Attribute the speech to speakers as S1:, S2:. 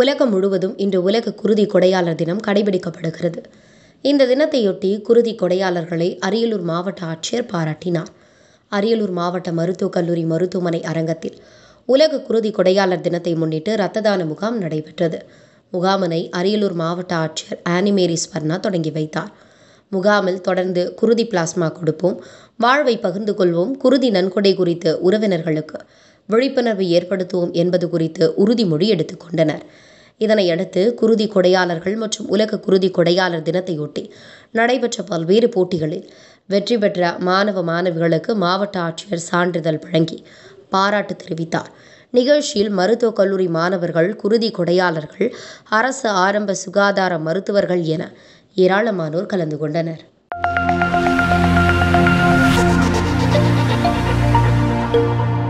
S1: உலகம் முழுவதும் இன்று உலக குருதி கொடையாளர் தினம் கடைபிடிக்கப்படுகிறது இந்த தினத்தையொட்டி குருதி கொடையாளர்களை அரியலூர் மாவட்ட ஆட்சியர் பாராட்டினார் அரியலூர் மாவட்ட மருத்துவக் கல்லூரி மருத்துவமனை அரங்கத்தில் உலக குருதி கொடையாளர் தினத்தை முன்னிட்டு ரத்ததான தான முகாம் நடைபெற்றது முகாமனை அரியலூர் மாவட்ட ஆட்சியர் ஆனிமேரி ஸ்வர்ணா தொடங்கி வைத்தார் முகாமில் தொடர்ந்து குருதி பிளாஸ்மா கொடுப்போம் வாழ்வை பகிர்ந்து கொள்வோம் குருதி நன்கொடை குறித்து உறவினர்களுக்கு விழிப்புணர்வு ஏற்படுத்துவோம் என்பது குறித்து உறுதிமொழி எடுத்துக்கொண்டனர் இதனையடுத்து குருதி கொடையாளர்கள் மற்றும் உலக குருதி கொடையாளர் தினத்தையொட்டி நடைபெற்ற பல்வேறு போட்டிகளில் வெற்றி பெற்ற மாணவ மாணவிகளுக்கு மாவட்ட ஆட்சியர் சான்றிதழ் வழங்கி பாராட்டு தெரிவித்தார் நிகழ்ச்சியில் மருத்துவக் கல்லூரி மாணவர்கள் குருதி கொடையாளர்கள் அரசு ஆரம்ப சுகாதார மருத்துவர்கள் என ஏராளமானோர் கலந்து கொண்டனர் thank you